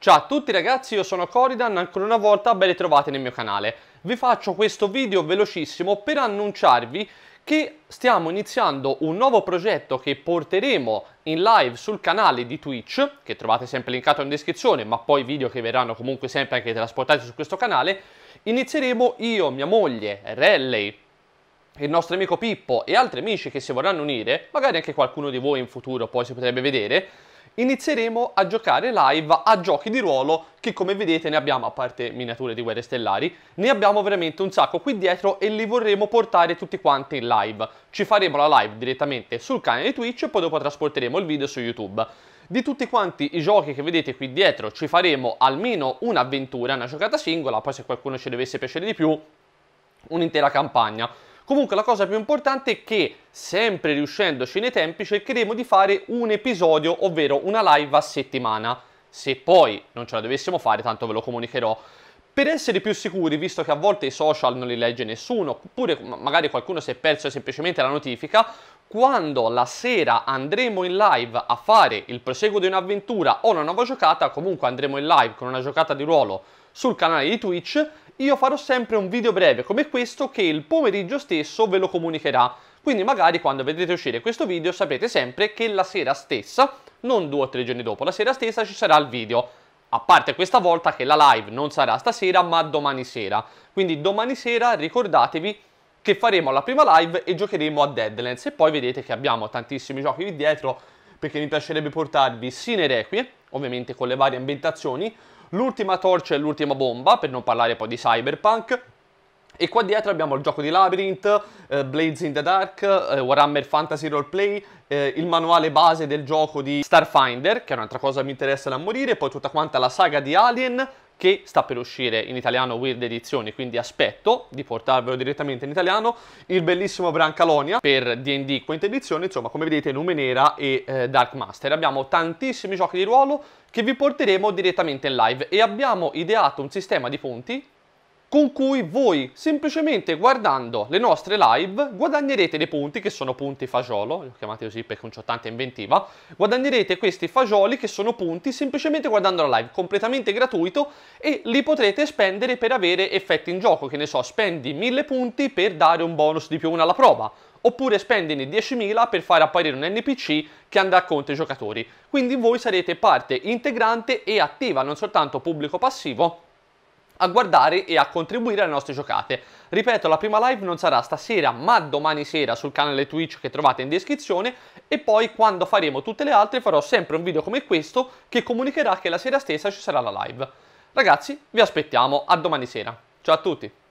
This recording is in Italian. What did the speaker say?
Ciao a tutti ragazzi, io sono Coridan, ancora una volta ben ritrovati nel mio canale. Vi faccio questo video velocissimo per annunciarvi che stiamo iniziando un nuovo progetto che porteremo in live sul canale di Twitch, che trovate sempre linkato in descrizione, ma poi video che verranno comunque sempre anche trasportati su questo canale. Inizieremo io, mia moglie, Rally, il nostro amico Pippo e altri amici che si vorranno unire, magari anche qualcuno di voi in futuro poi si potrebbe vedere, inizieremo a giocare live a giochi di ruolo che come vedete ne abbiamo, a parte miniature di guerre stellari, ne abbiamo veramente un sacco qui dietro e li vorremmo portare tutti quanti in live. Ci faremo la live direttamente sul canale Twitch e poi dopo trasporteremo il video su YouTube. Di tutti quanti i giochi che vedete qui dietro ci faremo almeno un'avventura, una giocata singola, poi se qualcuno ci dovesse piacere di più, un'intera campagna. Comunque la cosa più importante è che, sempre riuscendoci nei tempi, cercheremo di fare un episodio, ovvero una live a settimana. Se poi non ce la dovessimo fare, tanto ve lo comunicherò. Per essere più sicuri, visto che a volte i social non li legge nessuno, oppure magari qualcuno si è perso semplicemente la notifica, quando la sera andremo in live a fare il proseguo di un'avventura o una nuova giocata, comunque andremo in live con una giocata di ruolo sul canale di Twitch, io farò sempre un video breve come questo che il pomeriggio stesso ve lo comunicherà. Quindi magari quando vedrete uscire questo video saprete sempre che la sera stessa, non due o tre giorni dopo, la sera stessa ci sarà il video. A parte questa volta che la live non sarà stasera ma domani sera. Quindi domani sera ricordatevi che faremo la prima live e giocheremo a Deadlands e poi vedete che abbiamo tantissimi giochi lì dietro perché mi piacerebbe portarvi Sine Requie, ovviamente con le varie ambientazioni, l'ultima torcia e l'ultima bomba, per non parlare poi di Cyberpunk, e qua dietro abbiamo il gioco di Labyrinth, eh, Blades in the Dark, eh, Warhammer Fantasy Roleplay, eh, il manuale base del gioco di Starfinder, che è un'altra cosa che mi interessa da morire, poi tutta quanta la saga di Alien, che sta per uscire in italiano Weird Edizioni, quindi aspetto di portarvelo direttamente in italiano, il bellissimo Brancalonia per D&D quinta edizione, insomma come vedete Nume Nera e eh, Dark Master. Abbiamo tantissimi giochi di ruolo che vi porteremo direttamente in live e abbiamo ideato un sistema di punti con cui voi semplicemente guardando le nostre live guadagnerete dei punti che sono punti fagiolo, li ho chiamati così perché non c'ho tanta inventiva, guadagnerete questi fagioli che sono punti semplicemente guardando la live, completamente gratuito e li potrete spendere per avere effetti in gioco, che ne so, spendi 1000 punti per dare un bonus di più una alla prova, oppure spendine 10.000 per far apparire un NPC che andrà contro i giocatori. Quindi voi sarete parte integrante e attiva, non soltanto pubblico passivo, a guardare e a contribuire alle nostre giocate. Ripeto, la prima live non sarà stasera, ma domani sera sul canale Twitch che trovate in descrizione e poi quando faremo tutte le altre farò sempre un video come questo che comunicherà che la sera stessa ci sarà la live. Ragazzi, vi aspettiamo, a domani sera. Ciao a tutti!